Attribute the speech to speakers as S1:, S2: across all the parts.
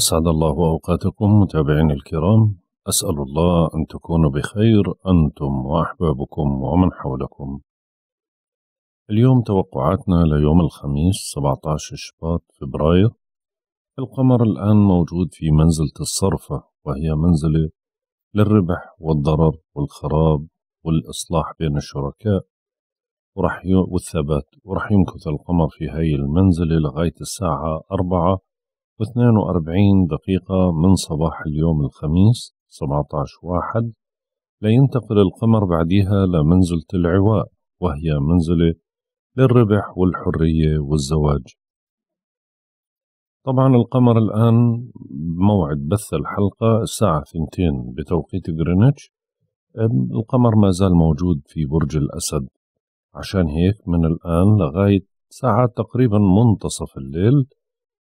S1: أسعد الله أوقاتكم متابعين الكرام أسأل الله أن تكونوا بخير أنتم وأحبابكم ومن حولكم اليوم توقعاتنا ليوم الخميس 17 شباط فبراير القمر الآن موجود في منزلة الصرفة وهي منزلة للربح والضرر والخراب والإصلاح بين الشركاء ورح والثبات ورح يمكث القمر في هاي المنزلة لغاية الساعة أربعة و42 دقيقة من صباح اليوم الخميس 17 واحد لينتقل القمر بعديها لمنزلة العواء وهي منزلة للربح والحرية والزواج طبعا القمر الآن موعد بث الحلقة الساعة ثنتين بتوقيت غرينتش القمر ما زال موجود في برج الأسد عشان هيك من الآن لغاية ساعة تقريبا منتصف الليل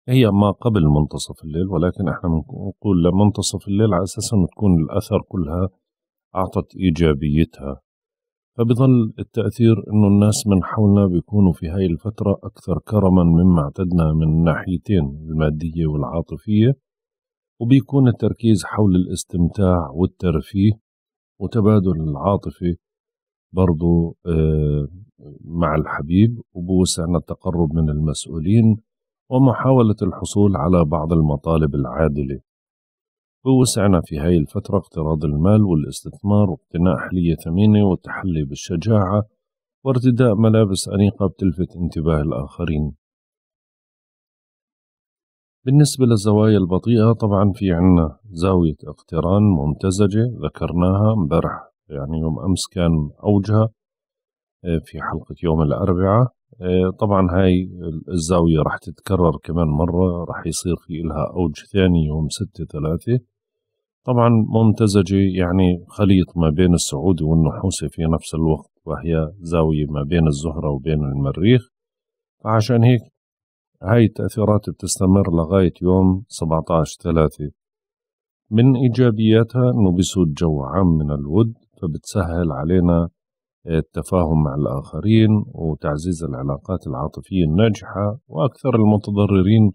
S1: هي ما قبل منتصف الليل ولكن احنا بنقول لمنتصف الليل على اساس انه تكون الاثر كلها اعطت ايجابيتها فبظل التاثير انه الناس من حولنا بيكونوا في هاي الفتره اكثر كرما مما اعتدنا من ناحيتين الماديه والعاطفيه وبيكون التركيز حول الاستمتاع والترفيه وتبادل العاطفه برضو آه، مع الحبيب وبوسعنا التقرب من المسؤولين ومحاولة الحصول على بعض المطالب العادلة بوسعنا في هاي الفترة اقتراض المال والاستثمار واقتناء حلية ثمينة والتحلي بالشجاعة وارتداء ملابس أنيقة بتلفت انتباه الآخرين بالنسبة للزوايا البطيئة طبعا في عنا زاوية اقتران ممتزجة ذكرناها امبارح يعني يوم أمس كان أوجها آه، في حلقة يوم الأربعاء آه، طبعا هاي الزاوية راح تتكرر كمان مرة راح يصير في إلها أوج ثاني يوم ستة ثلاثة طبعا ممتزجة يعني خليط ما بين السعودي والنحوسي في نفس الوقت وهي زاوية ما بين الزهرة وبين المريخ فعشان هيك هاي التأثيرات بتستمر لغاية يوم عشر ثلاثة من إيجابياتها إنه بيسود جو عام من الود فبتسهل علينا التفاهم مع الآخرين وتعزيز العلاقات العاطفية الناجحة وأكثر المتضررين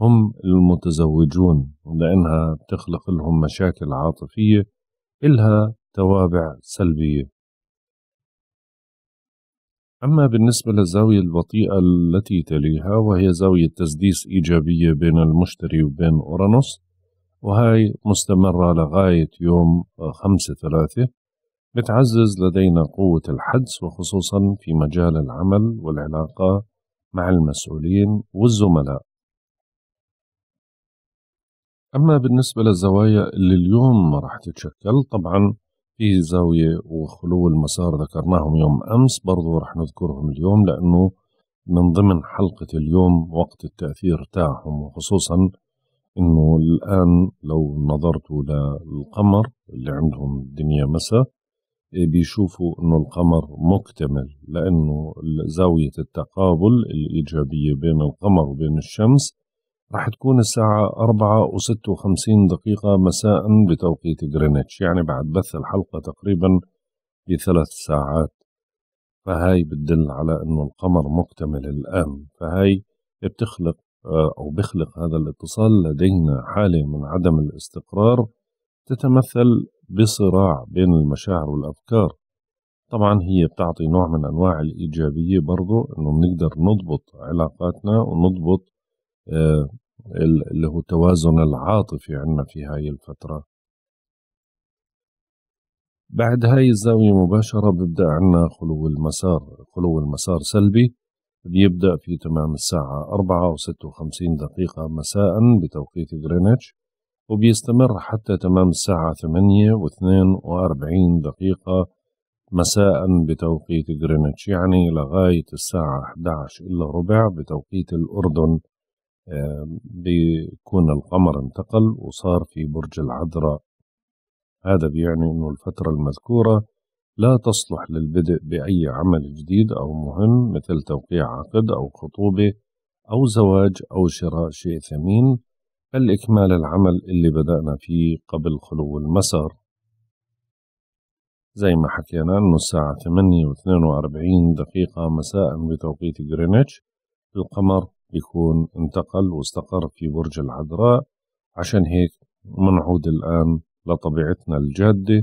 S1: هم المتزوجون لأنها تخلق لهم مشاكل عاطفية إلها توابع سلبية أما بالنسبة للزاوية البطيئة التي تليها وهي زاوية تسديس إيجابية بين المشتري وبين أورانوس وهي مستمرة لغاية يوم خمسة ثلاثة بتعزز لدينا قوة الحدس وخصوصا في مجال العمل والعلاقة مع المسؤولين والزملاء أما بالنسبة للزوايا اللي اليوم راح تتشكل طبعا في زاوية وخلو المسار ذكرناهم يوم أمس برضو راح نذكرهم اليوم لأنه من ضمن حلقة اليوم وقت التأثير تاعهم وخصوصا أنه الآن لو نظرتوا للقمر اللي عندهم الدنيا مساء بيشوفوا انه القمر مكتمل لانه زاوية التقابل الايجابية بين القمر وبين الشمس رح تكون الساعة اربعة وستة وخمسين دقيقة مساء بتوقيت جرينتش يعني بعد بث الحلقة تقريبا بثلاث ساعات فهاي بتدل على انه القمر مكتمل الان فهاي بتخلق آه، او بخلق هذا الاتصال لدينا حالة من عدم الاستقرار تتمثل بصراع بين المشاعر والأفكار طبعا هي بتعطي نوع من أنواع الإيجابية برضو أنه بنقدر نضبط علاقاتنا ونضبط آه، اللي هو التوازن العاطفي عندنا في هاي الفترة بعد هاي الزاوية مباشرة ببدأ عنا خلو المسار خلو المسار سلبي بيبدأ في تمام الساعة أربعة وستة وخمسين دقيقة مساء بتوقيت غرينتش وبيستمر حتى تمام الساعة ثمانية واثنين وأربعين دقيقة مساء بتوقيت جرينتش يعني لغاية الساعة 11 إلا ربع بتوقيت الأردن بيكون القمر انتقل وصار في برج العذراء هذا بيعني أنه الفترة المذكورة لا تصلح للبدء بأي عمل جديد أو مهم مثل توقيع عقد أو خطوبة أو زواج أو شراء شيء ثمين الإكمال العمل اللي بدأنا فيه قبل خلو المسار زي ما حكينا أنه الساعة 8 و 42 دقيقة مساء بتوقيت غرينتش القمر بيكون انتقل واستقر في برج العذراء عشان هيك منعود الآن لطبيعتنا الجادة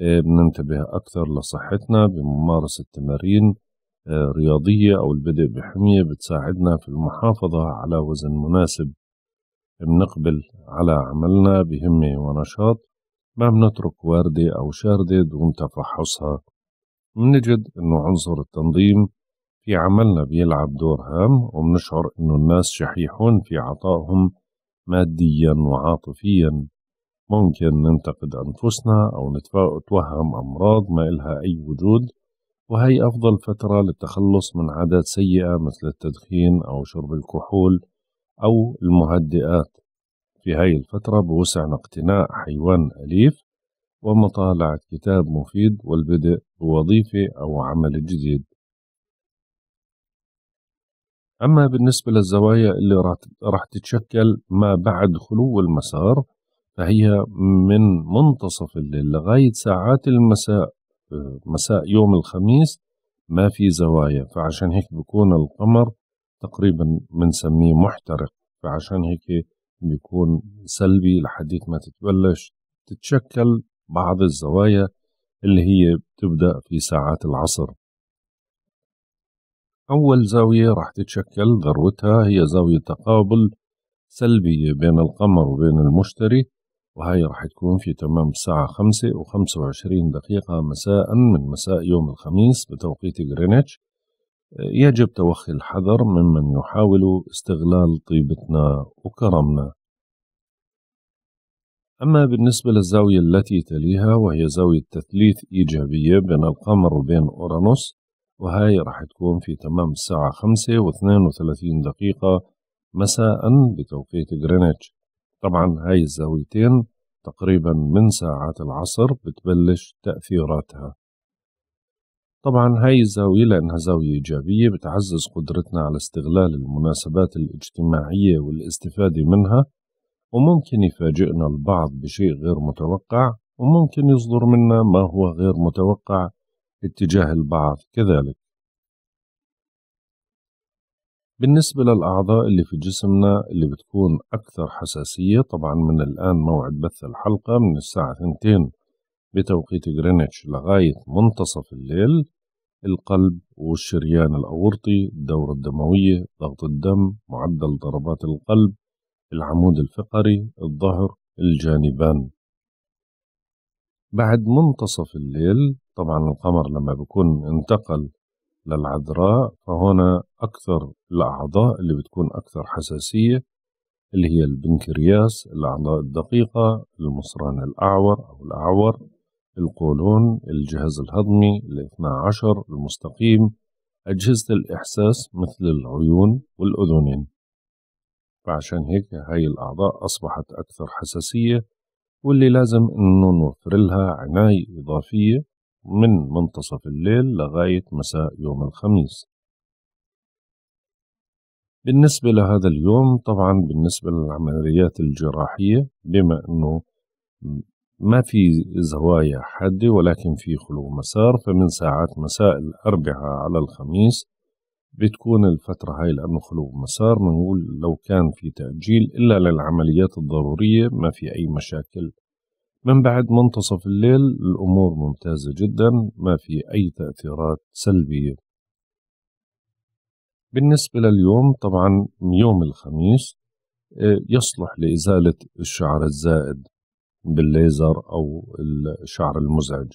S1: آه، بننتبه أكثر لصحتنا بممارسة تمارين آه، رياضية أو البدء بحمية بتساعدنا في المحافظة على وزن مناسب بنقبل على عملنا بهمة ونشاط ما بنترك واردة أو شاردة دون تفحصها منجد أنه عنصر التنظيم في عملنا بيلعب دور هام ومنشعر أنه الناس شحيحون في عطائهم ماديا وعاطفيا ممكن ننتقد أنفسنا أو نتوهم أمراض ما إلها أي وجود وهي أفضل فترة للتخلص من عادات سيئة مثل التدخين أو شرب الكحول أو المهدئات في هاي الفترة بوسعنا اقتناء حيوان أليف ومطالعة كتاب مفيد والبدء بوظيفة أو عمل جديد أما بالنسبة للزوايا اللي راح تتشكل ما بعد خلو المسار فهي من منتصف الليل لغاية ساعات المساء مساء يوم الخميس ما في زوايا فعشان هيك بكون القمر تقريبا بنسميه محترق فعشان هيك بيكون سلبي لحديت ما تتبلش تتشكل بعض الزوايا اللي هي بتبدأ في ساعات العصر أول زاوية راح تتشكل ذروتها هي زاوية تقابل سلبية بين القمر وبين المشتري وهي راح تكون في تمام الساعة خمسة وخمسة وعشرين دقيقة مساء من مساء يوم الخميس بتوقيت غرينتش يجب توخي الحذر ممن يحاول استغلال طيبتنا وكرمنا أما بالنسبة للزاوية التي تليها وهي زاوية تثليث إيجابية بين القمر وبين أورانوس وهي راح تكون في تمام الساعة خمسة واثنين وثلاثين دقيقة مساء بتوقيت غرينتش طبعا هاي الزاويتين تقريبا من ساعات العصر بتبلش تأثيراتها طبعا هاي الزاوية لأنها زاوية إيجابية بتعزز قدرتنا على استغلال المناسبات الاجتماعية والاستفادة منها وممكن يفاجئنا البعض بشيء غير متوقع وممكن يصدر منا ما هو غير متوقع اتجاه البعض كذلك بالنسبة للأعضاء اللي في جسمنا اللي بتكون أكثر حساسية طبعا من الآن موعد بث الحلقة من الساعة 2 بتوقيت جرينتش لغاية منتصف الليل القلب والشريان الأورطي الدورة الدموية ضغط الدم معدل ضربات القلب العمود الفقري الظهر الجانبان بعد منتصف الليل طبعا القمر لما بيكون انتقل للعذراء فهنا أكثر الأعضاء اللي بتكون أكثر حساسية اللي هي البنكرياس الأعضاء الدقيقة المصران الأعور أو الأعور القولون الجهاز الهضمي الاثنى عشر المستقيم أجهزة الإحساس مثل العيون والأذنين فعشان هيك هاي الأعضاء أصبحت أكثر حساسية واللي لازم إنه نوفر لها عناية إضافية من منتصف الليل لغاية مساء يوم الخميس بالنسبة لهذا اليوم طبعا بالنسبة للعمليات الجراحية بما أنه ما في زوايا حادة ولكن في خلو مسار فمن ساعات مساء الأربعاء على الخميس بتكون الفترة هاي لأنه خلو مسار بنقول لو كان في تأجيل إلا للعمليات الضرورية ما في أي مشاكل من بعد منتصف الليل الأمور ممتازة جدا ما في أي تأثيرات سلبية بالنسبة لليوم طبعا يوم الخميس آه، يصلح لإزالة الشعر الزائد بالليزر أو الشعر المزعج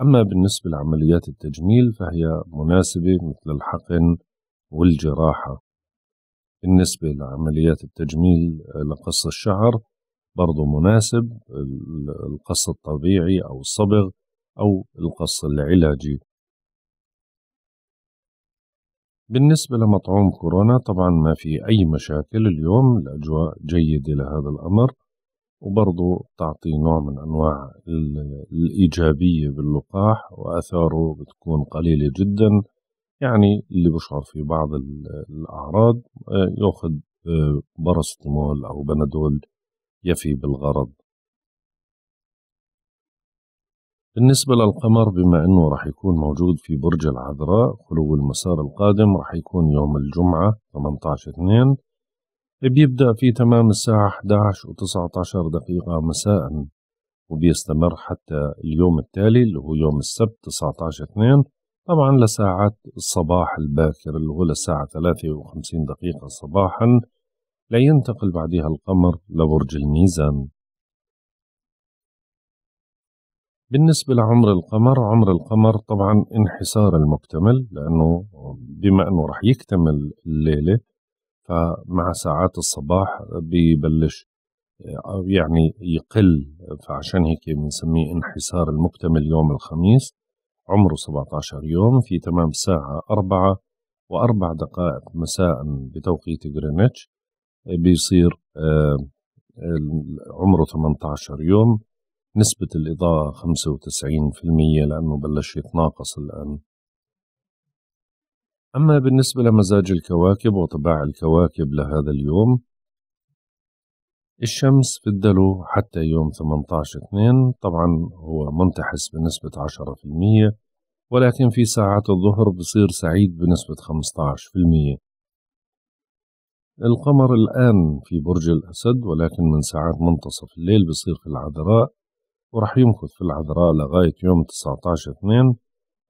S1: أما بالنسبة لعمليات التجميل فهي مناسبة مثل الحقن والجراحة بالنسبة لعمليات التجميل لقص الشعر برضه مناسب القص الطبيعي أو الصبغ أو القص العلاجي بالنسبة لمطعوم كورونا طبعا ما في أي مشاكل اليوم الأجواء جيدة لهذا الأمر وبرضو تعطي نوع من أنواع الإيجابية باللقاح وأثاره بتكون قليلة جدا يعني اللي
S2: بشعر في بعض الأعراض آه، يأخذ آه، باراسيتامول أو بنادول يفي بالغرض
S1: بالنسبة للقمر بما أنه راح يكون موجود في برج العذراء خلو المسار القادم راح يكون يوم الجمعة 18 2 بيبدأ في تمام الساعة 11 و19 دقيقة مساء وبيستمر حتى اليوم التالي اللي هو يوم السبت 19 2 طبعا لساعات الصباح الباكر اللي هو للساعة 53 دقيقة صباحا لينتقل بعدها القمر لبرج الميزان بالنسبة لعمر القمر عمر القمر طبعا انحسار المكتمل لأنه بما أنه رح يكتمل الليلة فمع ساعات الصباح بيبلش آه، يعني يقل فعشان هيك بنسميه انحسار المكتمل يوم الخميس عمره 17 يوم في تمام ساعة أربعة وأربع دقائق مساء بتوقيت جرينتش بيصير آه، عمره 18 يوم نسبة الإضاءة 95% لأنه بلش يتناقص الآن أما بالنسبة لمزاج الكواكب وطباع الكواكب لهذا اليوم الشمس في الدلو حتى يوم 18/2 طبعا هو منتحس بنسبة 10% ولكن في ساعات الظهر بصير سعيد بنسبة 15% القمر الآن في برج الأسد ولكن من ساعات منتصف الليل بصير في العذراء ورح يمكث في العذراء لغاية يوم 19/2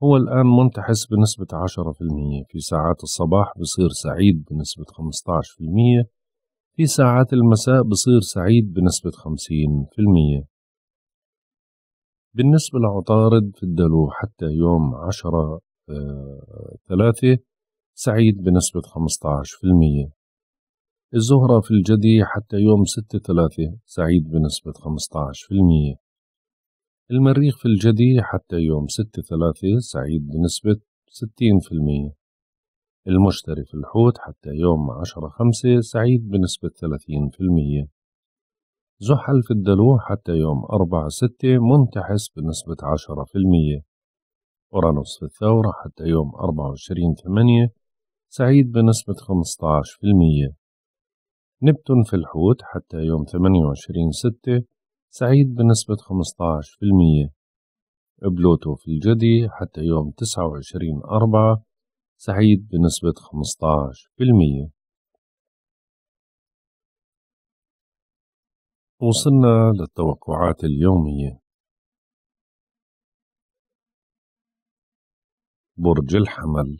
S1: هو الآن منتحس بنسبة 10% في ساعات الصباح بصير سعيد بنسبة 15% في ساعات المساء بصير سعيد بنسبة 50% بالنسبة لعطارد في الدلو حتى يوم 10 آه، ثلاثة سعيد بنسبة 15% الزهرة في الجدي حتى يوم 6 ثلاثة سعيد بنسبة 15% المريخ في الجدي حتى يوم ستة ثلاثة سعيد بنسبة ستين في المية المشتري في الحوت حتى يوم عشرة خمسة سعيد بنسبة ثلاثين في المية زحل في الدلو حتى يوم أربعة ستة منتحس بنسبة عشرة في المية أورانوس في الثورة حتى يوم أربعة وعشرين ثمانية سعيد بنسبة خمسة عشر في المية نبتون في الحوت حتى يوم ثمانية وعشرين ستة سعيد بنسبة 15% بلوتو في الجدي حتى يوم 29 أربعة سعيد
S2: بنسبة 15% وصلنا للتوقعات اليومية
S3: برج الحمل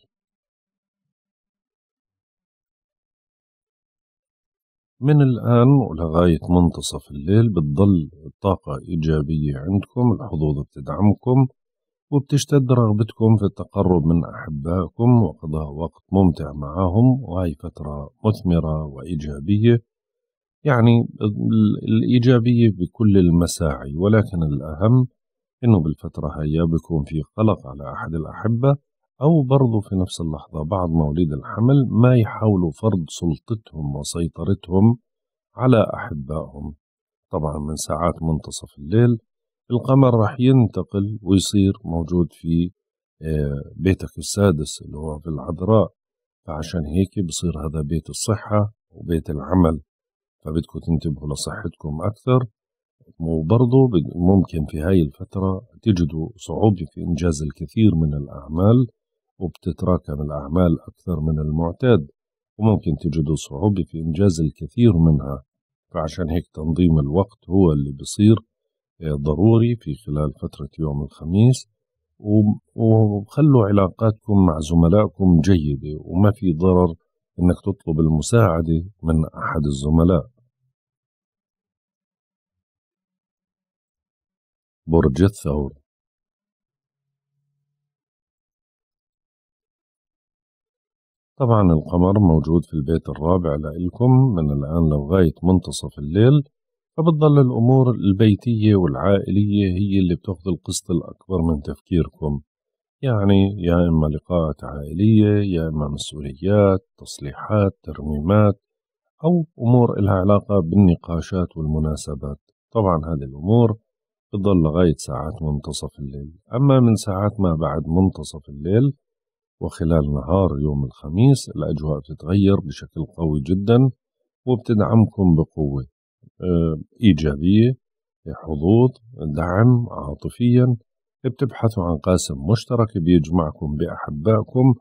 S2: من الآن ولغاية منتصف الليل بتضل الطاقة إيجابية عندكم الحظوظ
S1: بتدعمكم وبتشتد رغبتكم في التقرب من أحبائكم وقضاء وقت ممتع معهم وهي فترة مثمرة وإيجابية يعني الإيجابية بكل المساعي ولكن الأهم إنه بالفترة هي بيكون في قلق على أحد الأحبة أو برضو في نفس اللحظة بعض مواليد الحمل ما يحاولوا فرض سلطتهم وسيطرتهم على أحبائهم طبعا من ساعات منتصف الليل القمر راح ينتقل ويصير موجود في آه، بيتك السادس اللي هو في العذراء فعشان هيك بصير هذا بيت الصحة وبيت العمل فبدكم تنتبهوا لصحتكم أكثر وبرضه ممكن في هاي الفترة تجدوا صعوبة في إنجاز الكثير من الأعمال وبتتراكم الأعمال أكثر من المعتاد وممكن تجدوا صعوبة في إنجاز الكثير منها فعشان هيك تنظيم الوقت هو اللي بصير آه، ضروري في خلال فترة يوم الخميس وخلوا علاقاتكم مع زملائكم جيدة
S2: وما في ضرر إنك تطلب المساعدة من أحد الزملاء برج الثور طبعا القمر موجود في البيت الرابع لإلكم من الآن لغاية منتصف
S1: الليل فبتضل الأمور البيتية والعائلية هي اللي بتاخذ القسط الأكبر من تفكيركم يعني يا إما لقاءات عائلية يا إما مسؤوليات تصليحات ترميمات أو أمور إلها علاقة بالنقاشات والمناسبات طبعا هذه الأمور بتضل لغاية ساعات منتصف الليل أما من ساعات ما بعد منتصف الليل وخلال نهار يوم الخميس الأجواء بتتغير بشكل قوي جدا وبتدعمكم بقوة آه، إيجابية حظوظ دعم عاطفيا بتبحثوا عن قاسم مشترك بيجمعكم بأحبائكم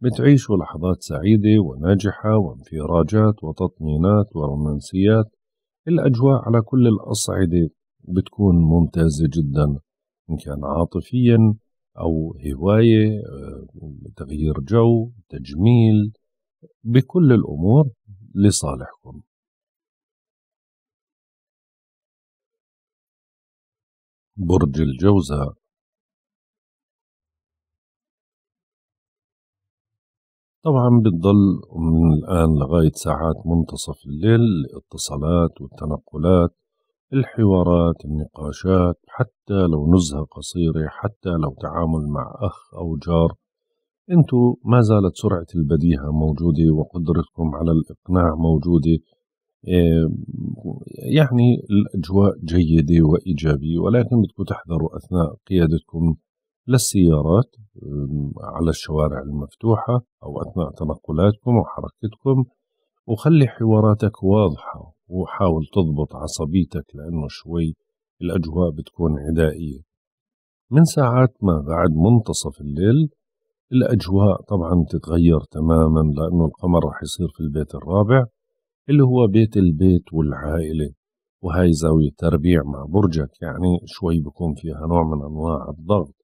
S1: بتعيشوا لحظات سعيدة وناجحة وانفراجات وتطمينات ورومانسيات الأجواء على كل الأصعدة بتكون ممتازة جدا إن كان عاطفيا أو هواية آه، تغيير جو تجميل
S2: بكل الأمور لصالحكم
S3: برج الجوزاء
S2: طبعا بتضل من الآن لغاية ساعات منتصف الليل الاتصالات
S1: والتنقلات الحوارات النقاشات حتى لو نزهة قصيرة حتى لو تعامل مع أخ أو جار انتو ما زالت سرعة البديهة موجودة وقدرتكم على الإقناع موجودة يعني الأجواء جيدة وإيجابية ولكن بدكم تحذروا أثناء قيادتكم للسيارات على الشوارع المفتوحة أو أثناء تنقلاتكم وحركتكم وخلي حواراتك واضحة وحاول تضبط عصبيتك لأنه شوي الأجواء بتكون عدائية من ساعات ما بعد منتصف الليل الأجواء طبعا تتغير تماما لأنه القمر رح يصير في البيت الرابع اللي هو بيت البيت والعائلة وهاي زاوية تربيع مع برجك يعني شوي بكون فيها نوع من أنواع الضغط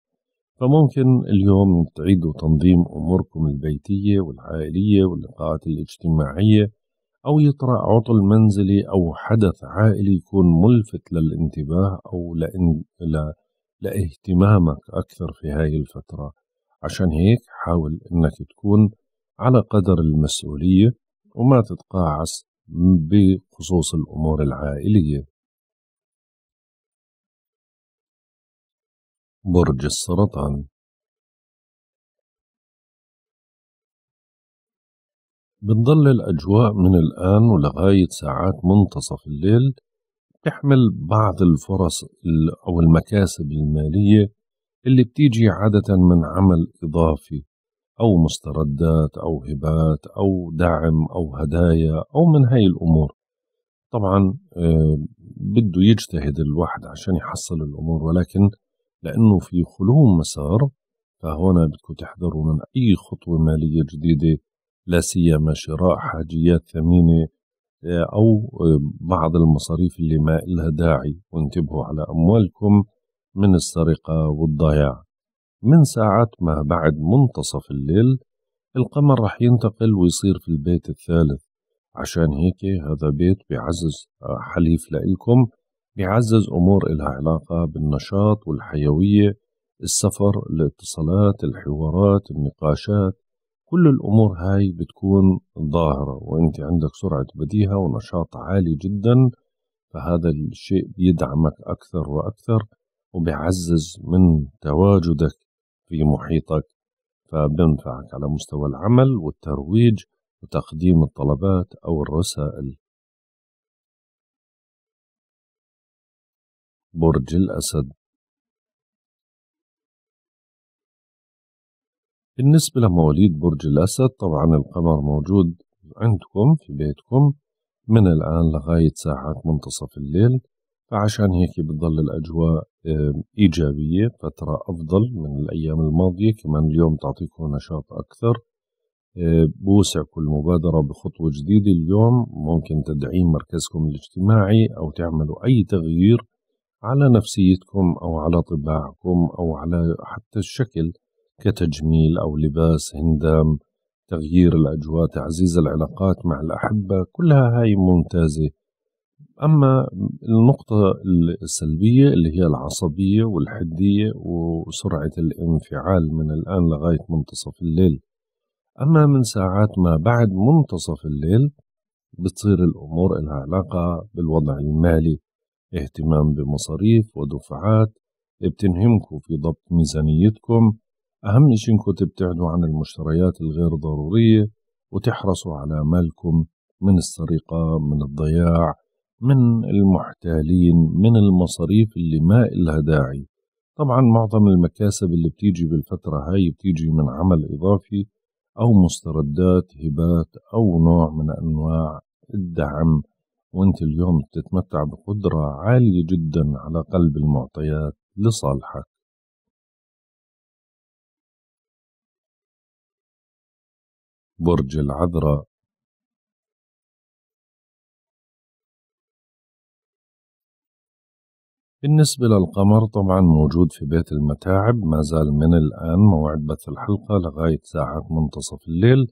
S1: فممكن اليوم تعيدوا تنظيم أموركم البيتية والعائلية واللقاءات الاجتماعية أو يطرأ عطل منزلي أو حدث عائلي يكون ملفت للانتباه أو لإن لا لاهتمامك أكثر في هاي الفترة عشان هيك حاول إنك تكون على
S2: قدر المسؤولية وما تتقاعس بخصوص الأمور
S3: العائلية برج السرطان
S2: بتضل الأجواء من الآن ولغاية ساعات منتصف
S1: الليل تحمل بعض الفرص أو المكاسب المالية اللي بتيجي عادة من عمل إضافي أو مستردات أو هبات أو دعم أو هدايا أو من هاي الأمور طبعا آه، بده يجتهد الواحد عشان يحصل الأمور ولكن لأنه في خلو مسار فهنا بدكم تحذروا من أي خطوة مالية جديدة لا سيما شراء حاجيات ثمينة آه، أو آه، بعض المصاريف اللي ما إلها داعي وانتبهوا على أموالكم من السرقة والضياع من ساعات ما بعد منتصف الليل القمر رح ينتقل ويصير في البيت الثالث عشان هيك هذا بيت بيعزز آه، حليف لإلكم بيعزز أمور إلها علاقة بالنشاط والحيوية السفر الاتصالات الحوارات النقاشات كل الأمور هاي بتكون ظاهرة وأنت عندك سرعة بديهة ونشاط عالي جدا فهذا الشيء بيدعمك أكثر وأكثر وبيعزز من تواجدك في محيطك فبينفعك على مستوى العمل
S2: والترويج وتقديم الطلبات أو الرسائل
S3: برج الأسد بالنسبة لمواليد برج الأسد طبعا
S1: القمر موجود عندكم في بيتكم من الآن لغاية ساعات منتصف الليل فعشان هيك بتضل الأجواء إيجابية فترة أفضل من الأيام الماضية كمان اليوم تعطيكم نشاط أكثر آه، بوسع كل مبادرة بخطوة جديدة اليوم ممكن تدعيم مركزكم الاجتماعي أو تعملوا أي تغيير على نفسيتكم أو على طباعكم أو على حتى الشكل كتجميل أو لباس هندام تغيير الأجواء تعزيز العلاقات مع الأحبة كلها هاي ممتازة أما النقطة السلبية اللي هي العصبية والحدية وسرعة الانفعال من الآن لغاية منتصف الليل أما من ساعات ما بعد منتصف الليل بتصير الأمور لها علاقة بالوضع المالي اهتمام بمصاريف ودفعات بتنهمكم في ضبط ميزانيتكم أهم شيء إنكم تبتعدوا عن المشتريات الغير ضرورية وتحرصوا على مالكم من السرقة من الضياع من المحتالين من المصاريف اللي ما إلها داعي طبعا معظم المكاسب اللي بتيجي بالفترة هاي بتيجي من عمل إضافي أو مستردات هبات أو نوع من أنواع الدعم وانت اليوم بتتمتع
S2: بقدرة عالية جدا على قلب المعطيات لصالحك
S3: برج العذراء
S2: بالنسبة للقمر طبعا موجود في بيت المتاعب
S1: ما زال من الآن موعد بث الحلقة لغاية ساعة منتصف الليل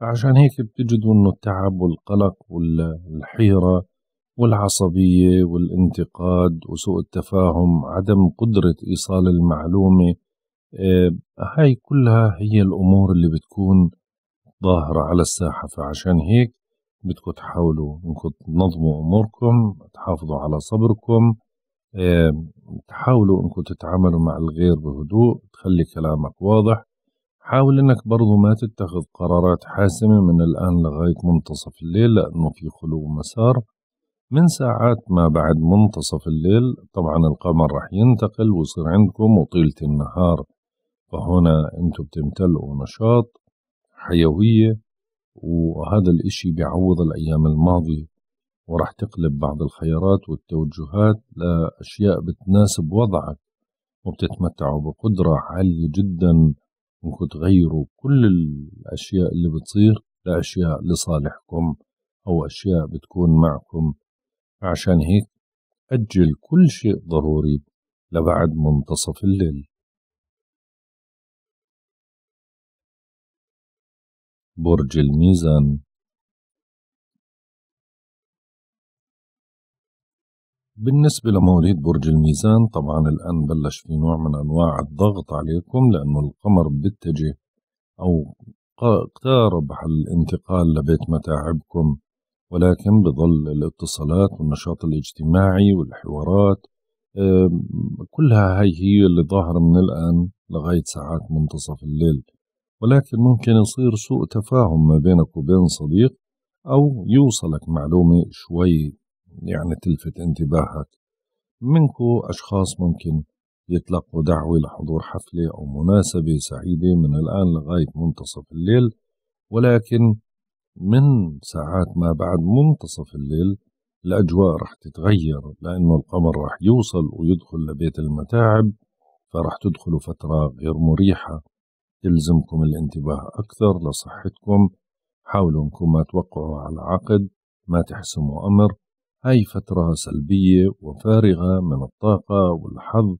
S1: عشان هيك بتجدوا انه التعب والقلق والحيرة والعصبية والانتقاد وسوء التفاهم عدم قدرة إيصال المعلومة آه، هاي كلها هي الأمور اللي بتكون ظاهرة على الساحة فعشان هيك بدكم تحاولوا انكم تنظموا اموركم تحافظوا على صبركم تحاولوا انكم تتعاملوا مع الغير بهدوء تخلي كلامك واضح حاول انك برضو ما تتخذ قرارات حاسمة من الان لغاية منتصف الليل لانه في خلو مسار من ساعات ما بعد منتصف الليل طبعا القمر رح ينتقل ويصير عندكم وطيلة النهار فهنا انتم بتمتلئوا نشاط حيوية وهذا الإشي بيعوض الأيام الماضية وراح تقلب بعض الخيارات والتوجهات لأشياء بتناسب وضعك وبتتمتعوا بقدرة عالية جدا انكم تغيروا كل الأشياء اللي بتصير لأشياء لصالحكم أو أشياء بتكون معكم
S2: عشان هيك أجل كل شيء ضروري لبعد منتصف الليل
S3: برج الميزان
S2: بالنسبة لمواليد برج الميزان طبعا الآن بلش في نوع من أنواع
S1: الضغط عليكم لأنه القمر بيتجه أو اقترب الانتقال لبيت متاعبكم ولكن بظل الاتصالات والنشاط الاجتماعي والحوارات كلها هي هي اللي ظاهرة من الآن لغاية ساعات منتصف الليل ولكن ممكن يصير سوء تفاهم ما بينك وبين صديق أو يوصلك معلومة شوي يعني تلفت انتباهك منكو أشخاص ممكن يتلقوا دعوة لحضور حفلة أو مناسبة سعيدة من الآن لغاية منتصف الليل ولكن من ساعات ما بعد منتصف الليل الأجواء رح
S2: تتغير
S1: لأنه القمر رح يوصل ويدخل لبيت المتاعب فرح تدخلوا فترة غير مريحة يلزمكم الانتباه أكثر لصحتكم حاولوا انكم ما توقعوا على عقد ما تحسموا أمر هاي فترة سلبية وفارغة من الطاقة والحظ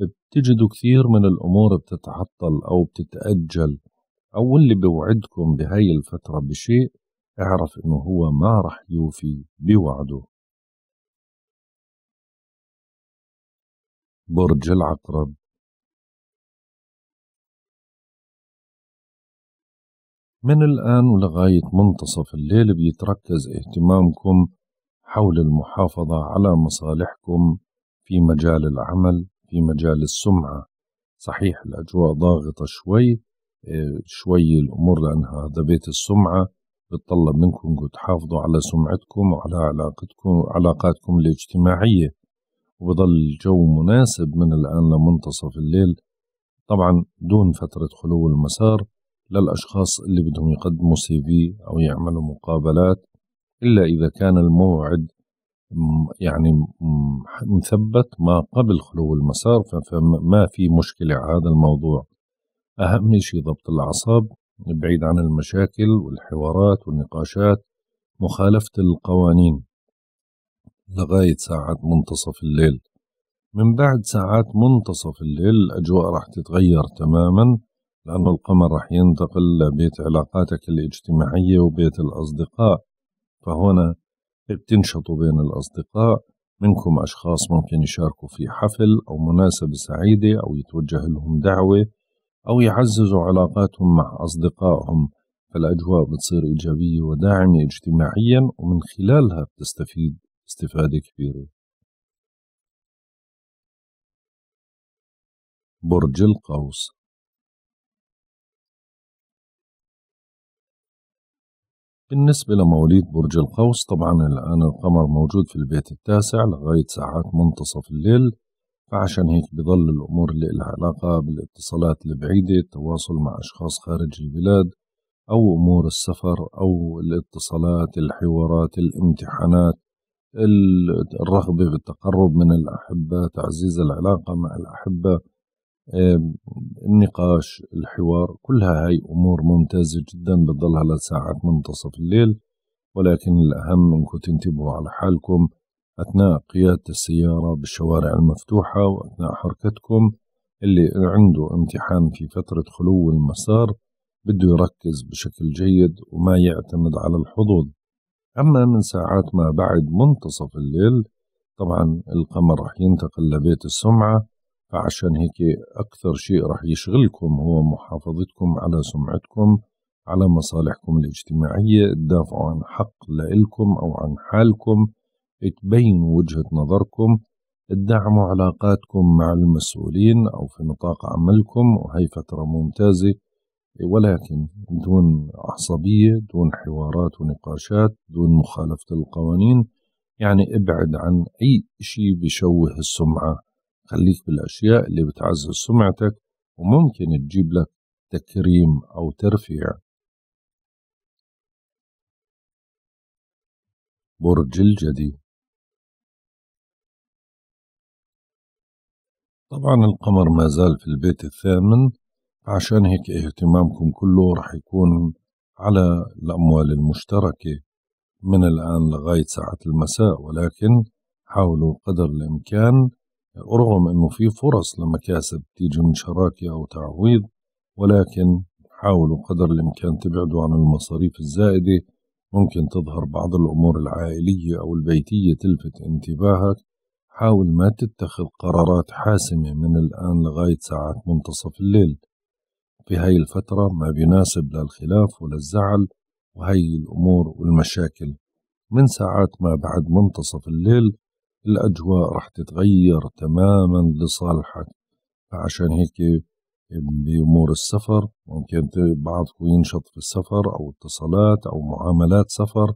S1: بتجدوا كثير من الأمور بتتعطل أو بتتأجل أو اللي بوعدكم بهاي
S2: الفترة بشيء اعرف إنه هو ما رح يوفي بوعده
S3: برج العقرب من الآن
S2: ولغاية منتصف الليل بيتركز اهتمامكم حول المحافظة
S1: على مصالحكم في مجال العمل في مجال السمعة صحيح الأجواء ضاغطة شوي آه، شوي الأمور لأنها هذا بيت السمعة بتطلب منكم تحافظوا على سمعتكم وعلى علاقتكم علاقاتكم الاجتماعية وبضل الجو مناسب من الآن لمنتصف الليل طبعا دون فترة خلو المسار للأشخاص اللي بدهم يقدموا سي في أو يعملوا مقابلات إلا إذا كان الموعد يعني مثبت ما قبل خلو المسار فما في مشكلة على هذا الموضوع أهم شيء ضبط الأعصاب بعيد عن المشاكل والحوارات والنقاشات مخالفة القوانين لغاية ساعات منتصف الليل من بعد ساعات منتصف الليل الأجواء راح تتغير تماما لأن القمر راح ينتقل لبيت علاقاتك الاجتماعية وبيت الأصدقاء فهنا بتنشطوا بين الأصدقاء منكم أشخاص ممكن يشاركوا في حفل أو مناسبة سعيدة أو يتوجه لهم دعوة أو يعززوا علاقاتهم مع أصدقائهم فالأجواء
S2: بتصير إيجابية وداعمة اجتماعيا ومن خلالها بتستفيد استفادة
S3: كبيرة برج القوس
S2: بالنسبة لمواليد برج القوس طبعا الآن القمر موجود في البيت
S1: التاسع لغاية ساعات منتصف الليل فعشان هيك بضل الأمور اللي لها علاقة بالاتصالات البعيدة التواصل مع أشخاص خارج البلاد أو أمور السفر أو الاتصالات الحوارات الامتحانات الرغبة بالتقرب من الأحبة تعزيز العلاقة مع الأحبة النقاش الحوار كلها هاي أمور ممتازة جدا بتضلها لساعة منتصف الليل ولكن الأهم أنكم تنتبهوا على حالكم أثناء قيادة السيارة بالشوارع المفتوحة وأثناء حركتكم اللي عنده امتحان في فترة خلو المسار بده يركز بشكل جيد وما يعتمد على الحظوظ أما من ساعات ما بعد منتصف الليل طبعا القمر رح ينتقل لبيت السمعة فعشان هيك أكثر شيء رح يشغلكم هو محافظتكم على سمعتكم على مصالحكم الاجتماعية تدافعوا عن حق لإلكم أو عن حالكم تبينوا وجهة نظركم تدعموا علاقاتكم مع المسؤولين أو في نطاق عملكم وهي فترة ممتازة ولكن دون عصبية دون حوارات ونقاشات دون مخالفة القوانين يعني ابعد عن أي شيء بشوه السمعة خليك بالأشياء اللي بتعزز سمعتك
S2: وممكن تجيب لك تكريم أو ترفيع
S3: برج الجدي طبعا القمر ما زال في البيت
S2: الثامن عشان هيك اهتمامكم كله رح يكون على
S1: الأموال المشتركة من الآن لغاية ساعة المساء ولكن حاولوا قدر الإمكان رغم انه في فرص لمكاسب تيجي من شراكه او تعويض ولكن حاولوا قدر الامكان تبعدوا عن المصاريف الزائده ممكن تظهر بعض الامور العائليه او البيتيه تلفت انتباهك حاول ما تتخذ قرارات حاسمه من الان لغايه ساعات منتصف الليل في هاي الفتره ما بيناسب للخلاف ولا الزعل وهي الامور والمشاكل من ساعات ما بعد منتصف الليل الأجواء رح تتغير تماما لصالحك فعشان هيك بأمور السفر ممكن بعضكم ينشط في السفر أو اتصالات أو معاملات سفر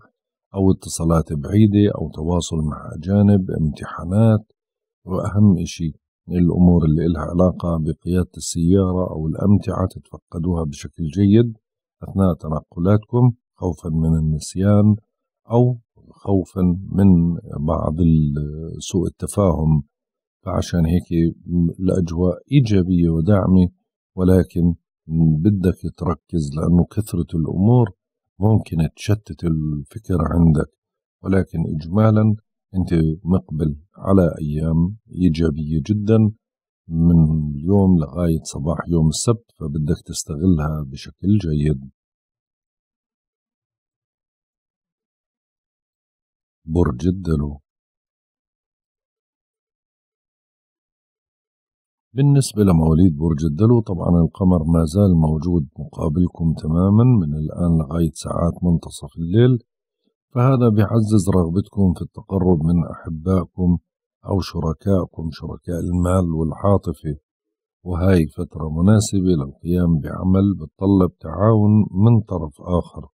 S1: أو اتصالات بعيدة أو تواصل مع أجانب امتحانات وأهم إشي الأمور اللي إلها علاقة بقيادة السيارة أو الأمتعة تتفقدوها بشكل جيد أثناء تنقلاتكم خوفا من النسيان أو خوفا من بعض سوء التفاهم فعشان هيك الأجواء إيجابية ودعمة ولكن بدك تركز لأنه كثرة الأمور ممكن تشتت الفكر عندك ولكن إجمالا أنت مقبل على أيام إيجابية جدا من اليوم لغاية
S2: صباح يوم السبت فبدك تستغلها بشكل جيد
S3: برج الدلو بالنسبة لمواليد برج
S1: الدلو طبعا القمر ما زال موجود مقابلكم تماما من الآن لغاية ساعات منتصف الليل فهذا بيعزز رغبتكم في التقرب من أحبائكم أو شركائكم شركاء المال والعاطفة وهاي فترة مناسبة للقيام بعمل بتطلب تعاون من طرف آخر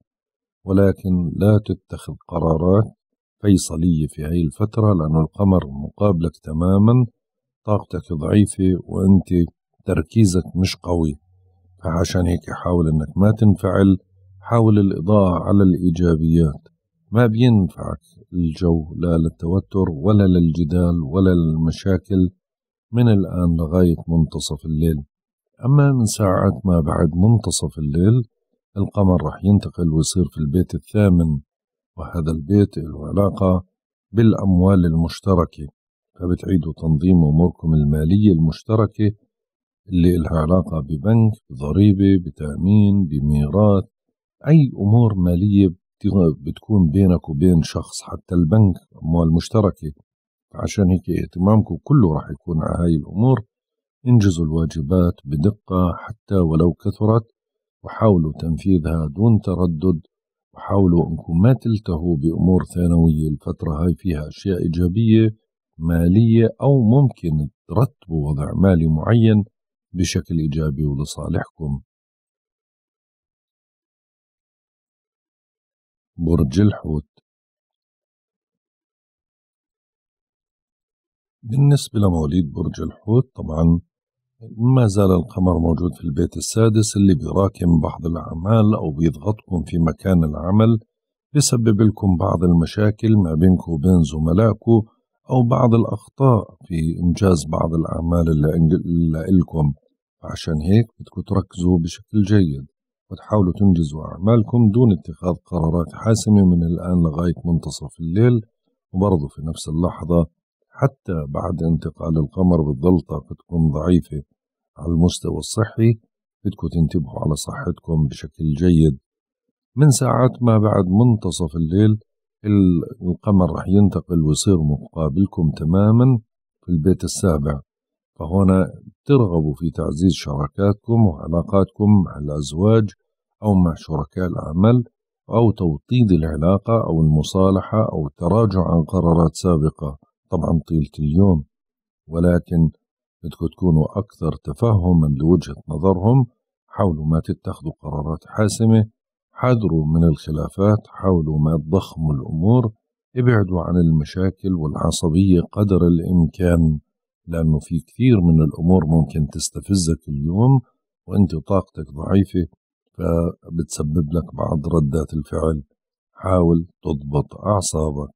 S1: ولكن لا تتخذ قرارات فيصلية في هاي الفترة لأنه القمر مقابلك تماما طاقتك ضعيفة وأنت تركيزك مش قوي فعشان هيك حاول أنك ما تنفعل حاول الإضاءة على الإيجابيات ما بينفعك الجو لا للتوتر ولا للجدال ولا للمشاكل من الآن لغاية منتصف الليل أما من ساعات ما بعد منتصف الليل القمر رح ينتقل ويصير في البيت الثامن وهذا البيت له علاقة بالأموال المشتركة فبتعيدوا تنظيم أموركم المالية المشتركة اللي لها علاقة ببنك بضريبة بتأمين بميراث أي أمور مالية بتكون بينك وبين شخص حتى البنك أموال مشتركة عشان هيك اهتمامكم كله راح يكون على هاي الأمور انجزوا الواجبات بدقة حتى ولو كثرت وحاولوا تنفيذها دون تردد وحاولوا انكم ما تلتهوا بامور ثانويه الفتره هاي فيها اشياء ايجابيه
S2: ماليه او ممكن ترتبوا وضع مالي معين بشكل
S3: ايجابي ولصالحكم برج الحوت
S2: بالنسبة لمواليد برج الحوت طبعا ما زال
S1: القمر موجود في البيت السادس اللي بيراكم بعض الأعمال أو بيضغطكم في مكان العمل بيسبب لكم بعض المشاكل ما بينكم وبين زملائكم أو بعض الأخطاء في إنجاز بعض الأعمال اللي إلكم عشان هيك بدكم تركزوا بشكل جيد وتحاولوا تنجزوا أعمالكم دون اتخاذ قرارات حاسمة من الآن لغاية منتصف الليل وبرضه في نفس اللحظة حتى بعد انتقال القمر بتضل طاقتكم ضعيفة على المستوى الصحي بدكم تنتبهوا على صحتكم بشكل جيد من ساعات ما بعد منتصف الليل القمر رح ينتقل ويصير مقابلكم تماما في البيت السابع فهنا ترغبوا في تعزيز شراكاتكم وعلاقاتكم مع الأزواج أو مع شركاء العمل أو توطيد العلاقة أو المصالحة أو التراجع عن قرارات سابقة طبعا طيلة اليوم ولكن بدكم تكونوا أكثر تفهما لوجهة نظرهم حاولوا ما تتخذوا قرارات حاسمة حذروا من الخلافات حاولوا ما تضخموا الأمور ابعدوا عن المشاكل والعصبية قدر الإمكان لأنه في كثير من الأمور ممكن تستفزك اليوم وأنت طاقتك ضعيفة فبتسبب لك بعض ردات
S2: الفعل حاول تضبط أعصابك